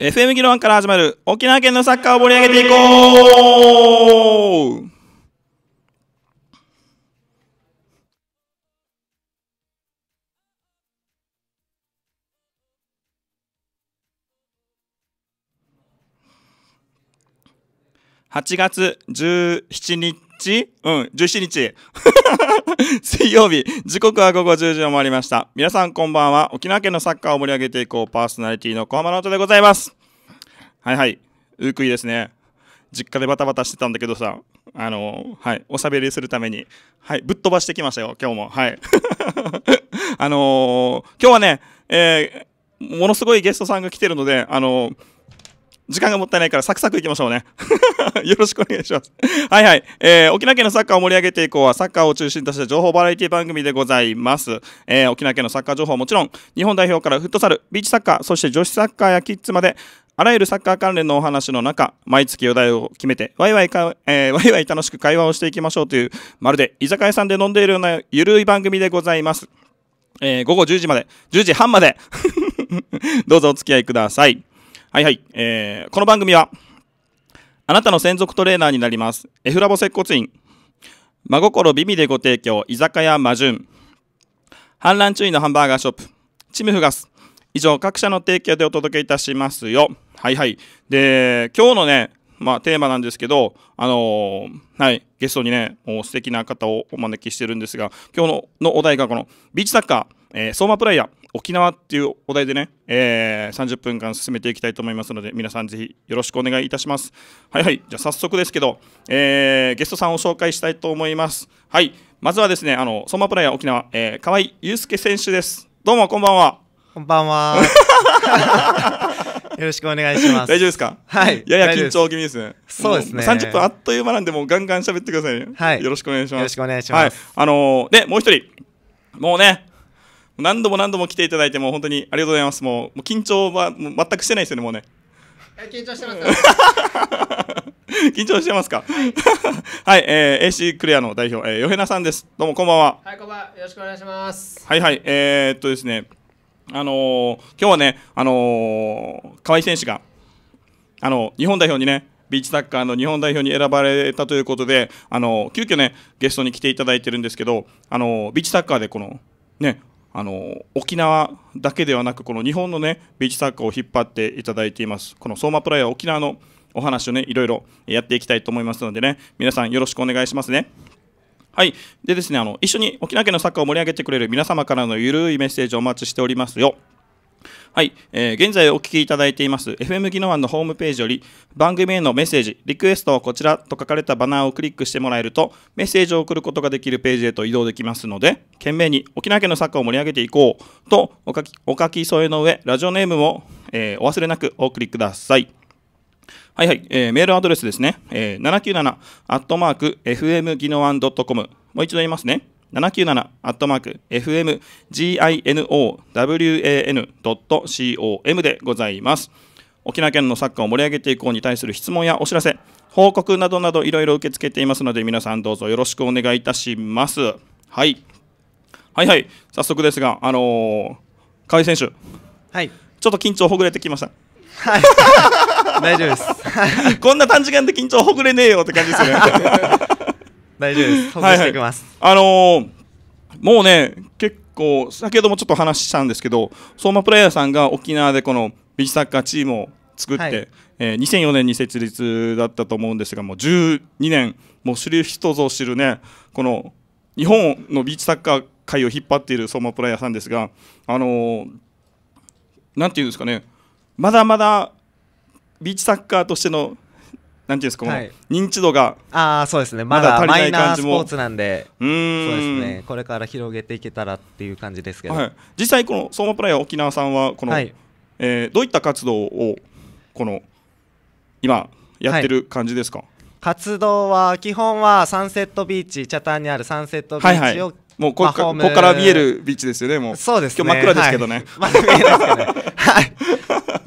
FM 議論から始まる沖縄県のサッカーを盛り上げていこう8月17日うん、17日。水曜日、時刻は午後10時を回りました。皆さんこんばんは。沖縄県のサッカーを盛り上げていこうパーソナリティの小浜直人でございます。はいはい、うーくいですね。実家でバタバタしてたんだけどさ、あのはい、おしゃべりするために、はい、ぶっ飛ばしてきましたよ、今日も。はい。あのー、今日はね、えー、ものすごいゲストさんが来てるので、あのー時間がもったいないからサクサクいきましょうね。よろしくお願いします。はいはい。えー、沖縄県のサッカーを盛り上げていこうは、サッカーを中心とした情報バラエティ番組でございます。えー、沖縄県のサッカー情報はもちろん、日本代表からフットサル、ビーチサッカー、そして女子サッカーやキッズまで、あらゆるサッカー関連のお話の中、毎月お題を決めて、ワイワイか、えー、ワイワイ楽しく会話をしていきましょうという、まるで居酒屋さんで飲んでいるようなゆるい番組でございます。えー、午後10時まで、10時半まで どうぞお付き合いください。はいはい。えー、この番組は、あなたの専属トレーナーになります。フラボ接骨院。真心美味でご提供、居酒屋魔順。反乱注意のハンバーガーショップ。チムフガス。以上、各社の提供でお届けいたしますよ。はいはい。で、今日のね、まあ、テーマなんですけど、あのー、はい、ゲストにね、もう素敵な方をお招きしてるんですが、今日のお題がこの、ビーチサッカー、えー、相馬プライヤー。沖縄っていうお題でね、えー、30分間進めていきたいと思いますので、皆さんぜひよろしくお願いいたします。はいはい、じゃあ早速ですけど、えー、ゲストさんを紹介したいと思います。はい、まずはですね、あの、ソーマプライヤー沖縄、えー、河合祐介選手です。どうもこんばんは。こんばんは。よろしくお願いします。大丈夫ですかはい。やや緊張気味ですね。そうですね。30分あっという間なんで、もうガンガン喋ってくださいね。はい。よろしくお願いします。よろしくお願いします。はい。あのー、で、もう一人。もうね、何度も何度も来ていただいて、もう本当にありがとうございます。もう、もう緊張は全くしてないですよね、もうね。緊張してます 緊張してますかはい、えー、AC クレアの代表、えー、ヨヘナさんです。どうもこんばんは。はい、こんばんは。よろしくお願いします。はいはい、えー、っとですね、あのー、今日はね、あのー、河合選手が、あの日本代表にね、ビーチサッカーの日本代表に選ばれたということで、あの急遽ね、ゲストに来ていただいてるんですけど、あのビーチサッカーでこの、ね、あの沖縄だけではなくこの日本のねビーチサッカーを引っ張っていただいていますこの相馬プライー沖縄のお話をねいろいろやっていきたいと思いますのでね皆さんよろしくお願いしますねはい。でですね、あの、一緒に沖縄県のサッカーを盛り上げてくれる皆様からのゆるいメッセージをお待ちしておりますよ。はい、えー、現在お聞きいただいています FM 技能案のホームページより番組へのメッセージ、リクエストはこちらと書かれたバナーをクリックしてもらえるとメッセージを送ることができるページへと移動できますので懸命に沖縄県のサッカーを盛り上げていこうとお書きお書き添えの上ラジオネームを、えー、お忘れなくお送りください。はいはい、えー、メールアドレスですね、えー、797アットマーク FM 技能案 .com もう一度言いますね 797-fmginowan.com でございます。沖縄県のサッカーを盛り上げていこうに対する質問やお知らせ、報告などなどいろいろ受け付けていますので、皆さんどうぞよろしくお願いいたします。はい。はいはい、早速ですが、あのー、河合選手。はい。ちょっと緊張ほぐれてきました。はい。大丈夫です。こんな短時間で緊張ほぐれねえよって感じですね。大丈夫ですほぐ していきます、はいはい、あのー、もうね結構先ほどもちょっと話したんですけど相馬プレイヤーさんが沖縄でこのビーチサッカーチームを作って、はい、えー、2004年に設立だったと思うんですがもう12年もう知る人ぞ知るねこの日本のビーチサッカー界を引っ張っている相馬プレイヤーさんですがあのー、なんていうんですかねまだまだビーチサッカーとしてのなんていうんですか、はい、認知度がああそうですねまだマイナースポーツなんでそうですねこれから広げていけたらっていう感じですけど、はい、実際この相馬プライヤー沖縄さんはこの、はい、えー、どういった活動をこの今やってる感じですか、活動は基本はサンセットビーチ北谷にあるサンセットビーチを、はいはいもうここから見えるビーチですよねもうそうです、ね、今日真っ暗ですけどね、真っ暗ですけどはい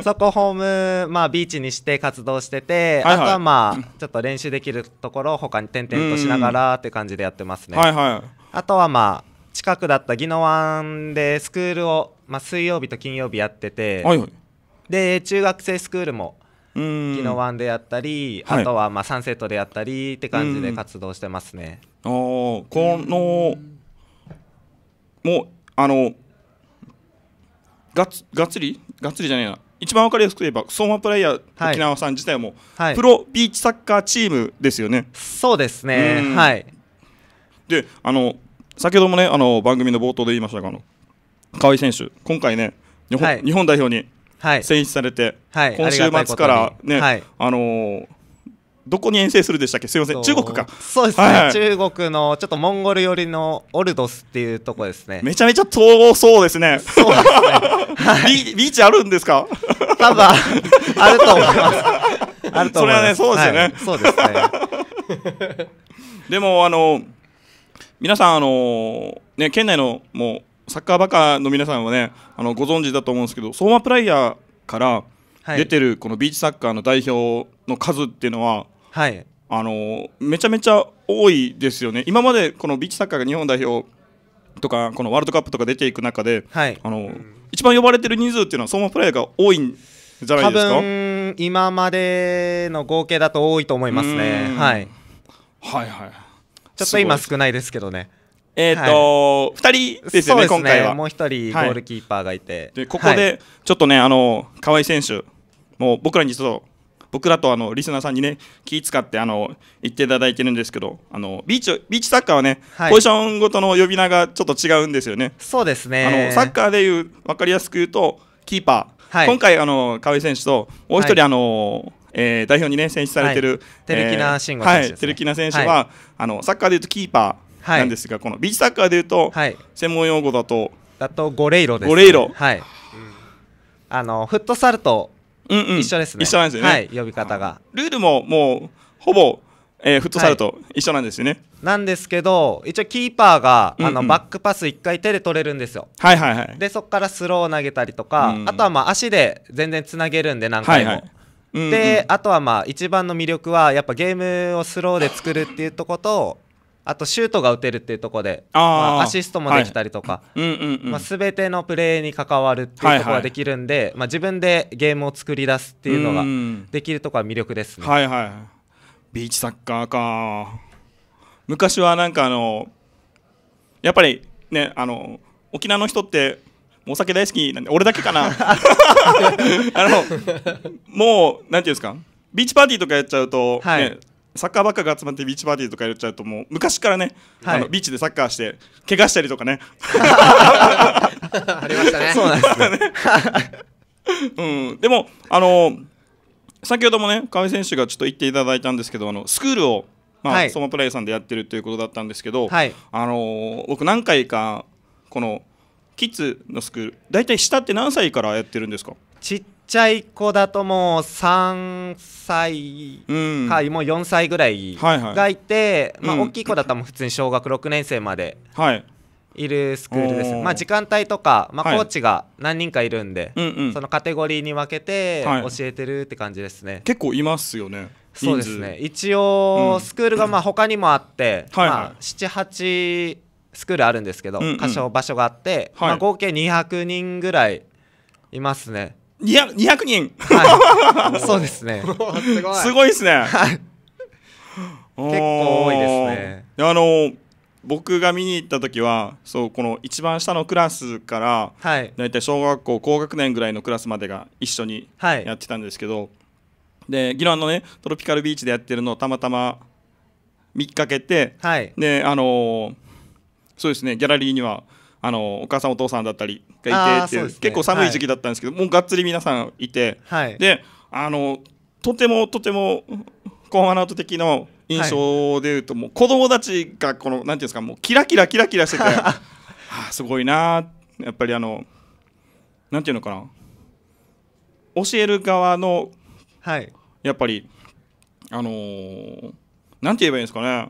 そこホーム、まあ、ビーチにして活動してて、はいはい、あとはまあちょっと練習できるところを他に点々としながらって感じでやってますね、はいはい、あとはまあ近くだった宜野湾でスクールを、まあ、水曜日と金曜日やってて、はいはい、で中学生スクールも宜野湾でやったり、あとはまあサンセットでやったりって感じで活動してますね。あこのもうあのがっがっつりがっつりじゃないな一番分かりやすく言えば相馬プレイヤー、はい、沖縄さん自体も、はい、プロビーチサッカーチームですよね。そうですね、はい、であの先ほどもねあの番組の冒頭で言いましたがあの河合選手、今回ね日本はい、日本代表に選出されて、今週末からね、あのーどこに遠征するでしたっけすみません中国かそうですね、はいはい、中国のちょっとモンゴル寄りのオルドスっていうとこですねめちゃめちゃ遠そうですねそうですね、はい、ビビーチあるんですか多分あると思いますあると思いますそれはねそうですよね、はい、そうですねでもあの皆さんあのね県内のもうサッカーバカの皆さんはねあのご存知だと思うんですけど相馬プライヤーから出てるこのビーチサッカーの代表の数っていうのは、はい、あのめちゃめちゃ多いですよね。今までこのビーチサッカーが日本代表とかこのワールドカップとか出ていく中で、はい、あの一番呼ばれてる人数っていうのは相馬プレーが多いんじゃないですか多分今までの合計だと多いと思いますね。はい、はいはいちょっと今少ないですけどね。えーとは2人ですよね、今回は。もう1人、ゴールキーパーがいて。でここで、ちょっとね、あの河合選手、もう僕らにちょっと僕らとあのリスナーさんにね気使ってあの言っていただいてるんですけどあのビーチビーチサッカーはね、はい、ポジションごとの呼び名がちょっと違うんですよね。そうですねあのサッカーでいう分かりやすく言うとキーパー、はい、今回あの川合選手ともう一人、はい、あのえー、代表にね選出されてる、はい、テルキナ選手、ね、はい、テルキナ選手は、あのサッカーでいうとキーパー。なんですが、はい、このビーチサッカーでいうと、はい、専門用語だとだとゴレイロです、ね、ゴレイロはい、あのフットサルと一緒ですね、うんうん、一緒なんですよね、はい、呼び方がルールももうほぼ、えー、フットサルと一緒なんですよね、なんですけど一応キーパーが、うんうん、あのバックパス一回手で取れるんですよはいはいはいでそこからスローを投げたりとか、うん、あとはまあ足で全然つなげるんで何回も、はいはいで、うんうん、あとはまあ一番の魅力はやっぱゲームをスローで作るっていうとことあとシュートが打てるっていうところで、まあ、アシストもできたりとか、はいうんうんまあ、てのプレーに関わるっていうところができるんで、はいはい、まあ、自分でゲームを作り出すっていうのができるところは魅力ですね。はいはい、ビーチサッカーか昔はなんかあのやっぱりねあの沖縄の人ってお酒大好きなんで俺だけかな あのもうなんていうんですかビーチパーティーとかやっちゃうと、ね、はい、サッカーばっかが集まってビーチパーティーとかやっちゃうともう昔からね、はい、あのビーチでサッカーして怪我したりとかねありましたね そうなんですね、うん、でもあの先ほどもね河合選手がちょっと言っていただいたんですけどあのスクールをまあ、はい、ソマプライさんでやってるということだったんですけど、はい、あの僕何回かこのキッズのスクール大体下って何歳からやってるんですかちっちゃい子だともう3歳か、うん、もう4歳ぐらいがいて、はいはい、まあ、大きい子だったらも普通に小学6年生までいるスクールです、はい、まあ、時間帯とか、まあ、コーチが何人かいるんで、はい、そのカテゴリーに分けて教えてるって感じですね、はい、結構いますよねそうですね一応、スクールがまあ他にもあって、はいはい、まあ、78スクールあるんですけど、うんうん、箇所場所があって、まあ、合計200人ぐらいいますね200人、はい、そうですね すごいですね、はい、結構多いですねあの僕が見に行った時はそうこの一番下のクラスから、はい、大体小学校高学年ぐらいのクラスまでが一緒にやってたんですけど、はい、で議論のねトロピカルビーチでやってるのをたまたま見かけて、はい、であのそうですねギャラリーにはあのお母さんお父さんだったりがいて、ね、結構寒い時期だったんですけど、はい、もうがっつり皆さんいて、はい、であのとてもとてもコンアナウト的な印象でいうと、はい、もう子供たちがこのなんていうんですかもうキラキラキラキラしてては あ、すごいなやっぱりあのなんていうのかな教える側の、はい、やっぱりあのー、なんて言えばいいんですかね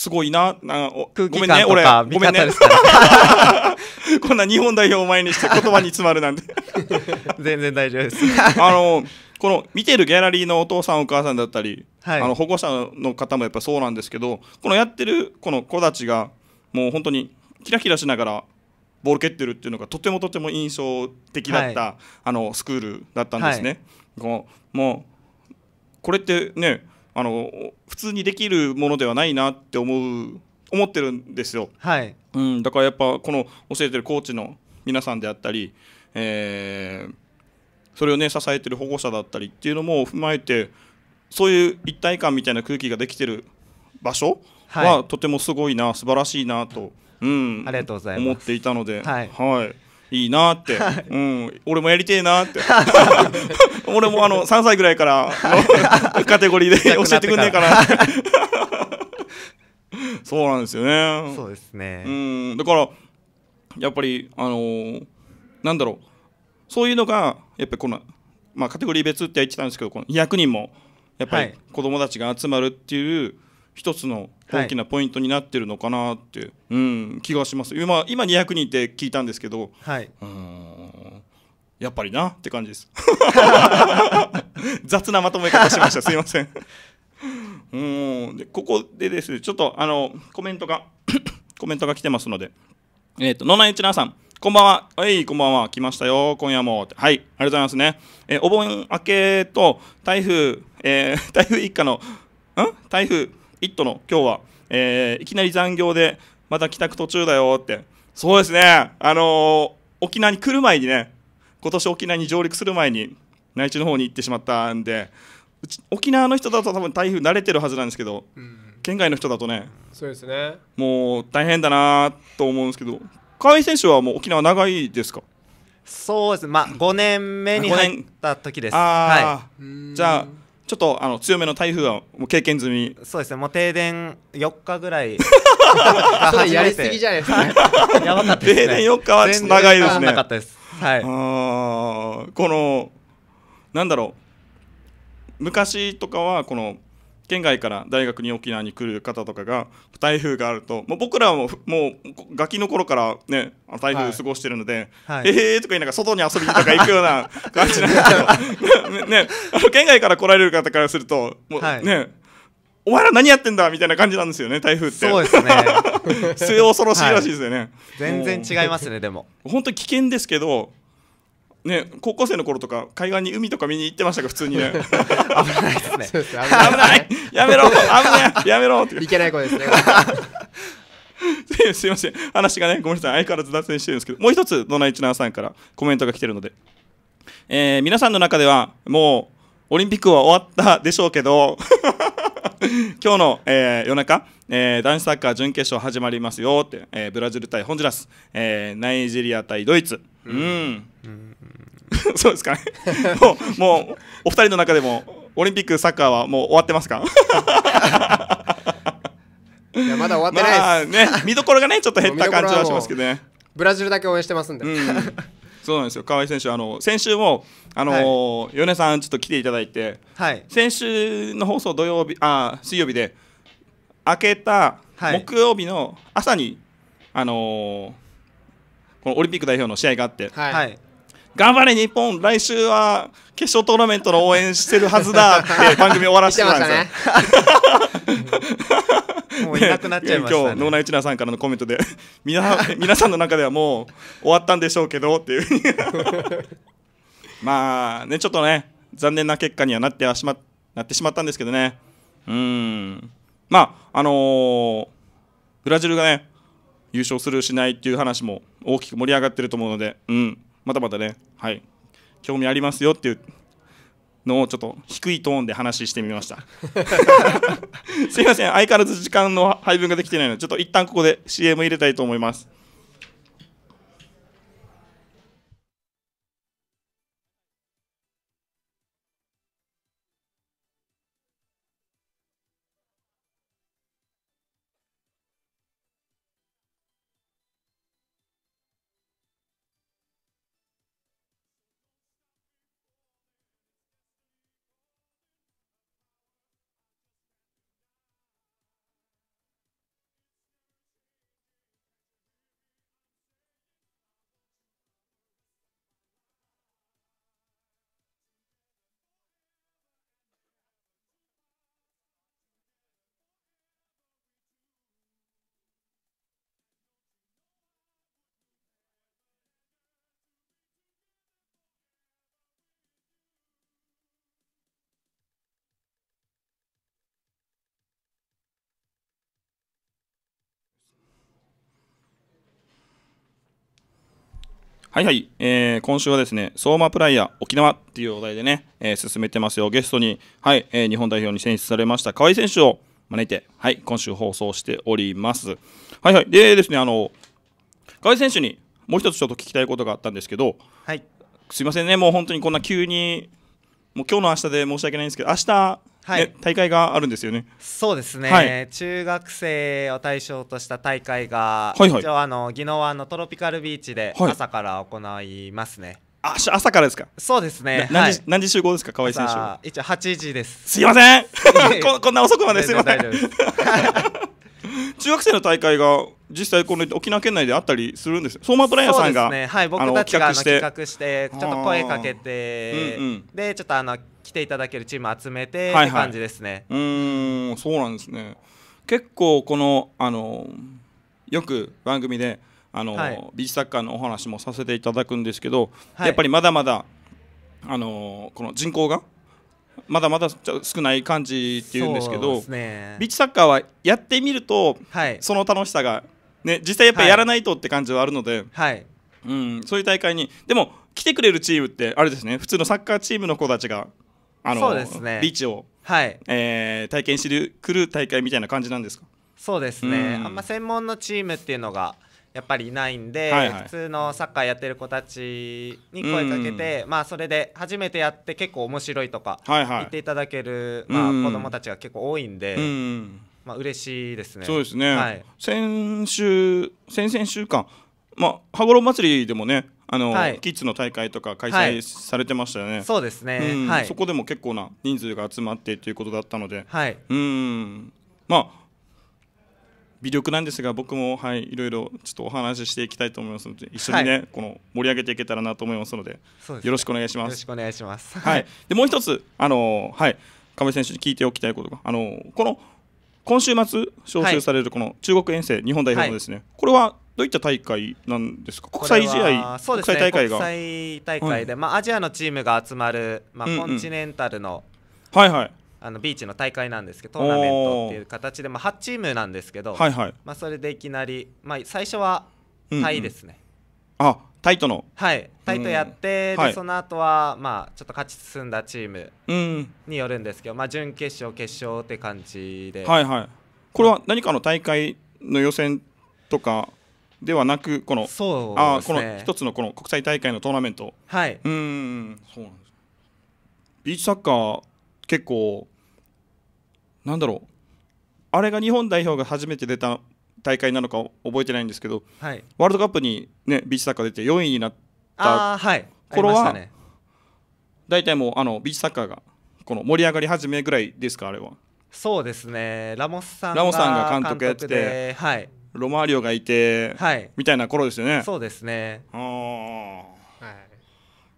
すごいななごめんね俺ごめんね こんな日本代表を前にして言葉に詰まるなんて 全然大丈夫です あのこの見てるギャラリーのお父さんお母さんだったり、はい、あの保護者の方もやっぱそうなんですけどこのやってるこの子たちがもう本当にキラキラしながらボール蹴ってるっていうのがとてもとても印象的だった、はい、あのスクールだったんですね。はい、もうこれってねあの普通にできるものではないなって思う思ってるんですよ、はいうん、だからやっぱこの教えてるコーチの皆さんであったり、えー、それをね支えてる保護者だったりっていうのも踏まえてそういう一体感みたいな空気ができてる場所は、はい、とてもすごいな素晴らしいなと、うん、ありがとうございます思っていたので。はい、はいいいなって、はい、うん、俺もやりてえなって 俺もあの3歳ぐらいから カテゴリーで教えてくんねえかなって そうなんですよねそうですねうんだからやっぱりあのー、なんだろうそういうのがやっぱりこの、まあ、カテゴリー別って言ってたんですけどこの200人もやっぱり子どもたちが集まるっていう一つの大きなポイントになってるのかなって、はい、うん気がします今今200人って聞いたんですけど、はい、うんやっぱりなって感じです 雑なまとめ方しましたすいませんうんでここでですねちょっとあのコメントが コメントが来てますのでえっ、ー、と野内千奈さんこんばんは。はい、こんばんは。来ましたよ。今夜も。はい、ありがとうございますね。えお盆明けと台風、えー、台風一過の、ん台風「イット!」の今日は、えー、いきなり残業でまた帰宅途中だよってそうですねあのー、沖縄に来る前にね今年沖縄に上陸する前に内地の方に行ってしまったんでうち沖縄の人だと多分台風慣れてるはずなんですけど、うん、県外の人だとねそうですねもう大変だなと思うんですけど川合選手はもう沖縄長いですかそうですまあ5年目に入った時です、はい、じゃあちょっとあの強めの台風はもう経験済みそうですねもう停電4日ぐらいはい、やりすぎじゃないですか、やばかったです、ね、停電4日はちょっと長いですね長かったですはいこのなんだろう昔とかはこの県外から大学に沖縄に来る方とかが台風があるともう僕らももうガキの頃からね台風過ごしてるので、はい、ええーとか言いながら外に遊びとか行くような 感じなんですけど、ね、県外から来られる方からするともう、はい、ねお前ら何やってんだみたいな感じなんですよね、台風って。そうですね。末恐ろしいらしいですよね。はい、全然違いますね、でも。本当危険ですけど、ね、高校生の頃とか海岸に海とか見に行ってましたか普通にね 危ないですね危ないやめろ危ないやめろっていけない子ですね すいません話がねごめんなさい相変わらず脱線してるんですけどもう一つ野内一奈さんからコメントが来てるので、えー、皆さんの中ではもうオリンピックは終わったでしょうけど 今日の、えー、夜中、えー、男子サッカー準決勝始まりますよって、えー、ブラジル対ホンジュラス、えナイジェリア対ドイツうん、うん そうですかね もうもうお二人の中でもオリンピックサッカーはもう終わってますか いやまだ終わってないです、まあね、見どころがねちょっと減った感じはしますけどねブラジルだけ応援してますんで、うん、そうなんですよ河合選手あの先週もあのー、はい、米さんちょっと来ていただいて、はい、先週の放送土曜日あ水曜日で明けた木曜日の朝に、はい、あのー、このオリンピック代表の試合があって、はい、頑張れ日本来週は決勝トーナメントの応援してるはずだって番組終わらせてもたんですよ。もういなくなっちゃいましね、今日脳内一奈さんからのコメントで皆 皆さんの中ではもう終わったんでしょうけどっていう まあねちょっとね残念な結果にはなってしまなってしまったんですけどねうんまああのー、ブラジルがね優勝するしないっていう話も大きく盛り上がってると思うのでうんまたまたねはい興味ありますよっていうのをちょっと低いトーンで話してみました すいません相変わらず時間の配分ができてないのでちょっと一旦ここで CM 入れたいと思いますはいはい、えー、今週はですね、相馬プライヤー沖縄っていうお題でね、えー、進めてますよ。ゲストに、はい、えー、日本代表に選出されました河合選手を招いて、はい、今週放送しております。はいはい、でですね、あの、河合選手にもう一つちょっと聞きたいことがあったんですけど、はい、すいませんね、もう本当にこんな急に、もう今日の明日で申し訳ないんですけど、明日はい、大会があるんですよね。そうですね、はい、中学生を対象とした大会が、はいはい、一応あの宜野湾のトロピカルビーチで朝から行いますね。はい、あ朝からですか。そうですね。何時、はい、何時集合ですか、河合選手。一応8時です。すいません。こ こんな遅くまですいません。中学生の大会が実際この沖縄県内であったりするんです相馬プライヤーさんが、ねはい、僕たちが企画してちょっと声かけて、うんうん、でちょっとあの来ていただけるチーム集めてって感じですね、はいはい、うんそうなんですね結構このあのよく番組であの、はい、ビーチサッカーのお話もさせていただくんですけど、はい、やっぱりまだまだあのこの人口がまだまだ少ない感じっていうんですけど、ね、ビーチサッカーはやってみると、はい、その楽しさが、ね、実際やっぱやらないとって感じはあるので、はい、うん、そういう大会にでも来てくれるチームってあれですね普通のサッカーチームの子たちがあの、ね、ビーチを、はいえー、体験してくる大会みたいな感じなんですかそうですね、うん、あんま専門のチームっていうのがやっぱりいないんで、はいはい、普通のサッカーやってる子たちに声かけて、うん、まあ、それで初めてやって結構面白いとか言っていただける、はいはい、まあ、子どもたちが結構多いんで。うんまあ嬉しいですね。そうですね。はい、先週、先々週間、まあ羽衣祭りでもね、あの、はい、キッズの大会とか開催されてましたよね、はい、そうですね、はい、そこでも結構な人数が集まってということだったので、はい、うんまあ魅力なんですが僕も、はい、いろいろちょっとお話ししていきたいと思いますので一緒にね、はい、この盛り上げていけたらなと思いますので、ね、よろしくお願いします。よろしくお願いします、はい、でもう一つ、あのはい、亀井選手に聞いておきたいことが、あのこの今週末招集されるこの中国遠征日本代表のですね、はい、これはどういった大会なんですか国際試合、ね、国際大会が国際大会で、はい、まあ、アジアのチームが集まる、まあ、コンチネンタルの、はいはい、あのビーチの大会なんですけどトーナメントっていう形で、まあ、8チームなんですけど、はいはい、まあ、それでいきなり、まあ、最初はタイですね。うんうん、あタイとのはいタイとやって、でその後はまあちょっと勝ち進んだチームによるんですけど、うん、まあ、準決勝決勝って感じで、はいはい、これは何かの大会の予選とかではなくこのそう、ね、あこの一つのこの国際大会のトーナメントはいうんそうなんですビーチサッカー結構なんだろうあれが日本代表が初めて出た大会なのか覚えてないんですけど、はい、ワールドカップに、ね、ビーチサッカー出て4位になった頃は、ね、大体もうあのビーチサッカーがこの盛り上がり始めぐらいですかあれはそうですねラモスさんラモスさんが監督やってて、はい、ロマーリオがいて、はい、みたいな頃ですよねそうですねああ、はい、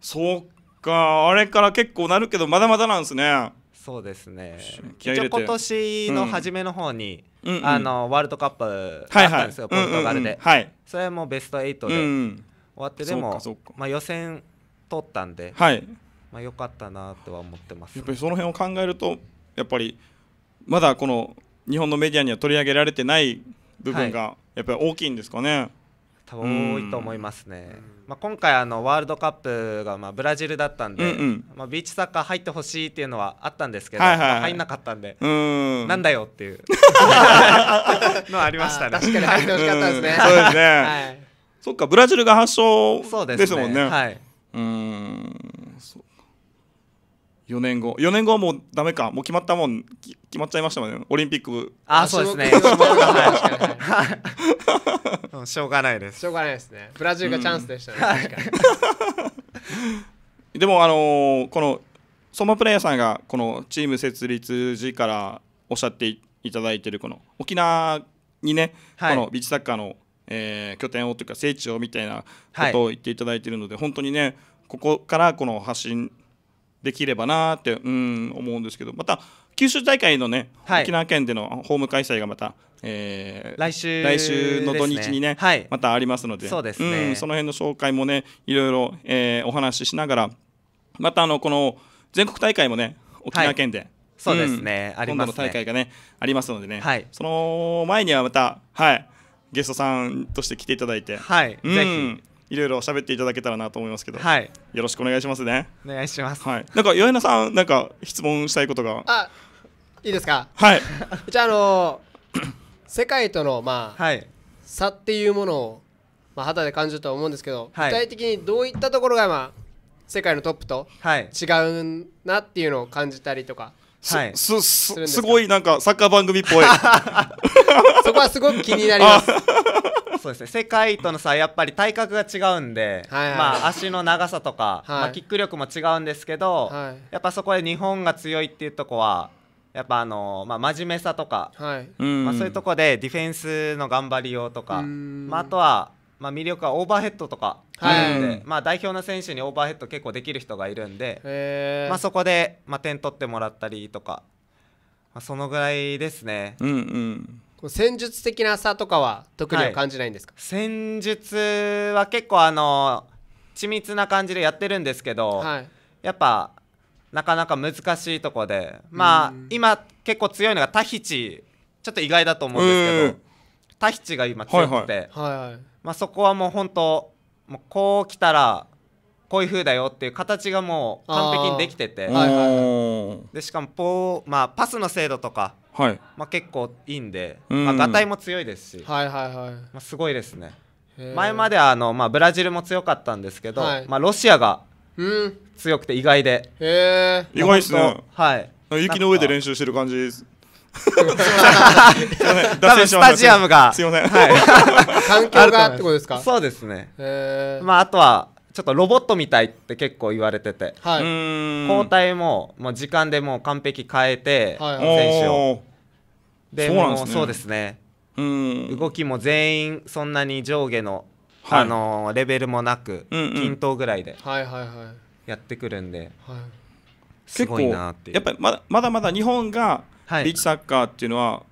そうかあれから結構なるけどまだまだなんですねそうですね一応今年の初めの方に、うん、あのワールドカップあったんですよ、はいはい、ポルトガルで、はい、それもベスト8で終わってでも、まあ、予選取ったんで、はい、まあ、よかったなとは思ってます、やっぱりその辺を考えるとやっぱりまだこの日本のメディアには取り上げられてない部分がやっぱり大きいんですかね、はい多いと思いますね、まあ、今回あのワールドカップがまあブラジルだったんで、うんうん、まあ、ビーチサッカー入ってほしいっていうのはあったんですけど、はいはいはい、入んなかったんでんなんだよっていう のありましたね確かに入ってほしかったですね、そうですね、はい、そっかブラジルが発祥ですもんね、ね、はいうん4年後4年後はもうだめかもう決まったもん決まっちゃいましたもんねオリンピックあそうですね しょうがないですしょうがないですねブラジルがチャンスでしたね、でもあのー、この相馬プレイヤーさんがこのチーム設立時からおっしゃっていただいてるこの沖縄にね、はい、このビーチサッカーの、えー、拠点をというか聖地をみたいなことを言っていただいてるので、はい、本当にねここからこの発信できればなってうん思うんですけどまた九州大会のね、はい、沖縄県でのホーム開催がまた、えー、来週来週の土日にね、はい、またありますのでそうですね、ね、うん、その辺の紹介もねいろいろ、えー、お話ししながらまたあのこの全国大会もね沖縄県で、はい、そうですね、うん、あります、ね、今度の大会がねありますのでね、はい、その前にはまたはいゲストさんとして来ていただいて、はい、うん、ぜひいろいろ喋っていただけたらなと思いますけど、はい、よろしくお願いしますねお願いします、はい、なんか岩井さんなんか質問したいことがあいいですかはい じゃああのー、世界とのまあ、はい、差っていうものを、まあ、肌で感じると思うんですけど、はい、具体的にどういったところがまあ世界のトップと違うなっていうのを感じたりとか、はい、すすすごいなんかサッカー番組っぽい そこはすごく気になります そうですね世界とのさ、やっぱり体格が違うんで、はいはい、まあ、足の長さとか、はい、まあ、キック力も違うんですけど、はい、やっぱそこで日本が強いっていうとこはやっぱあのー、まあ、真面目さとか、はいまあ、そういうとこでディフェンスの頑張りようとかまあ、あとは、まあ、魅力はオーバーヘッドとかはい、まあ、代表の選手にオーバーヘッド結構できる人がいるんで、まあ、そこで、まあ、点取ってもらったりとか、まあ、そのぐらいですね。うんうん戦術的な差とかは特には感じないんですか、はい、戦術は結構あの緻密な感じでやってるんですけど、はい、やっぱなかなか難しいとこでまあ今結構強いのがタヒチちょっと意外だと思うんですけどタヒチが今強くて、はいはい、まあ、そこはもう本当もうこう来たらこういう風だよっていう形がもう完璧にできてて、でしかもポー、まあ、パスの精度とか、はい、まあ、結構いいんで、まあ、ガタイも強いですし、はいはいはいまあ、すごいですね前まであの、まあ、ブラジルも強かったんですけど、はい、まあ、ロシアが強くて意外で、意外ですねはい雪の上で練習してる感じです 多分スタジアムが。すいません。はい。環境がってことですかそうですね。まあ、あとは、ちょっとロボットみたいって結構言われてて、はい、交代ももう時間でもう完璧変えて、はい、選手を。でそうなんですねそうですね動きも全員そんなに上下の、はい、あのー、レベルもなく、うんうん、均等ぐらいでやってくるんで、はいはいはい、結構やっぱりまだまだ日本がはい、ビーチサッカーっていうのは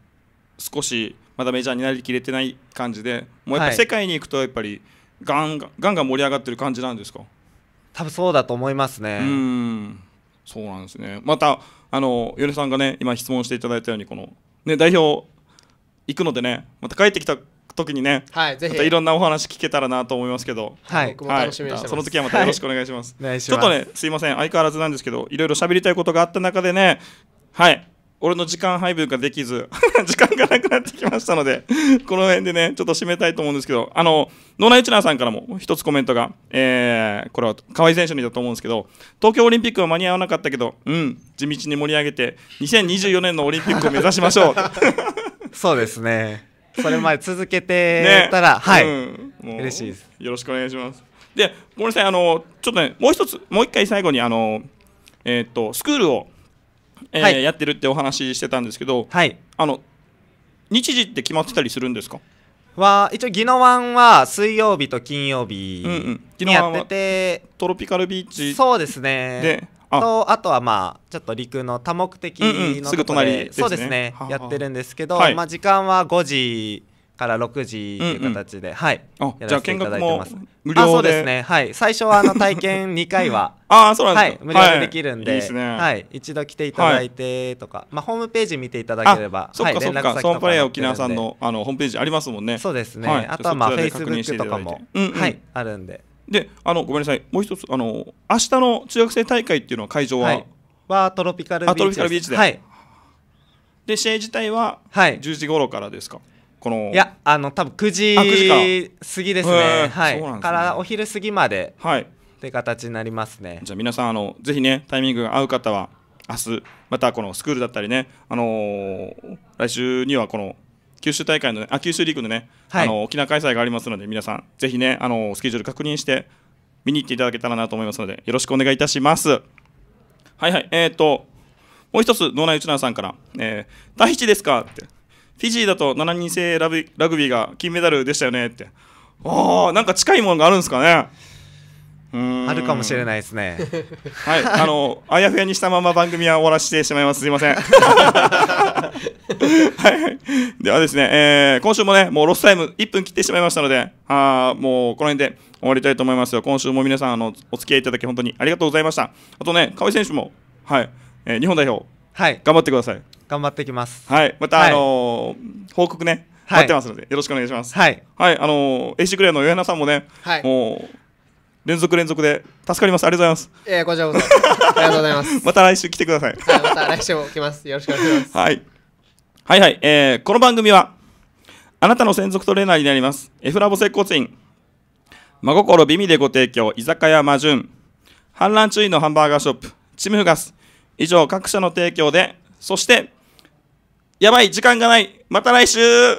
少しまだメジャーになりきれてない感じでもうやっぱり世界に行くとやっぱりガンガンガン盛り上がってる感じなんですか多分そうだと思いますねうんそうなんですねまたあの米さんがね今質問していただいたようにこの、ね、代表行くのでねまた帰ってきた時にね、はい、ぜひ、ま、いろんなお話聞けたらなと思いますけど、はい、はい、その時はまたよろしくお願いします。はい、ちょっとね、すいません、相変わらずなんですけど、いろいろ喋りたいことがあった中でね、はい、俺の時間配分ができず 時間がなくなってきましたのでこの辺でね、ちょっと締めたいと思うんですけど、あの、野内一奈さんからも一つコメントが、えー、これは河合選手にだと思うんですけど、東京オリンピックは間に合わなかったけど、うん、地道に盛り上げて、2024年のオリンピックを目指しましょう。そうですね。それまで続けてたら、ね、はい、うん、嬉しいです。よろしくお願いします。で、ごめんなさい、あの、ちょっとね、もう一つ、もう一回最後に、あの、えー、っと、スクールを、えー、はい、やってるってお話してたんですけど、はい、あの日時って決まってたりするんですかは一応宜野湾は水曜日と金曜日にやってて、うんうん、トロピカルビーチそうですねであとあとはまあちょっと陸の多目的の、うんうん、すぐ隣、ね、そうですね、ははやってるんですけど、はい、まあ時間は5時から6時という形で、うんうん、はいやらせていただいてます無料そうですねはい最初はあの体験2回は あそうなんはい、無料でできるんではいいいね、はい、一度来ていただいてとか、はい、まあ、ホームページ見ていただければ、そはい、連絡先ソンプレイヤー沖縄さんのあのホームページありますもんね。そうですね、はい、あとは、まあ、フェイスブックとかも、うんうん、はい、あるんで。であのごめんなさい、もう一つあの、明日の中学生大会っていうのは会場は、はい、はトロピカルビーチで。す。で試合自体は10時頃からですか、このいやあの多分9時 ,9 時過ぎですね,、はい、ね、からお昼過ぎまではいって形になりますねじゃあ皆さんあのぜひねタイミングが合う方は明日またこのスクールだったりね、あのー、来週にはこの九州大会の、ね、あ九州リーグのね、はい、あの沖縄開催がありますので皆さんぜひね、あのー、スケジュール確認して見に行っていただけたらなと思いますのでよろしくお願いいたしますはいはいえっ、ー、ともう一つ脳内内縄さんから、えー、第一ですかってフィジーだと7人制ラグビーが金メダルでしたよねってああなんか近いものがあるんですかねあるかもしれないですねはいあの あやふやにしたまま番組は終わらせてしまいますすいません はい、ではですね、えー、今週もね、もうロスタイム1分切ってしまいましたので、あもうこの辺で終わりたいと思いますよ。今週も皆さんあのお付き合いいただき本当にありがとうございました。あとね、河合選手も、はい、えー、日本代表はい頑張ってください頑張ってきますはいまた、はい、あのー、報告ね待ってますので、よろしくお願いしますはいはいあのー、AC クレアの上那さんもね、はい、もう連続連続で助かりますありがとうございますええー、こちらこそありがとうございます また来週来てください、はい、また来週も来ますよろしくお願いします、はい、はいはいえー、この番組はあなたの専属トレーナーになりますエフラボ接骨院真心美味でご提供居酒屋魔順反乱注意のハンバーガーショップチムフガス以上、各社の提供で、そして、やばい、時間がない、また来週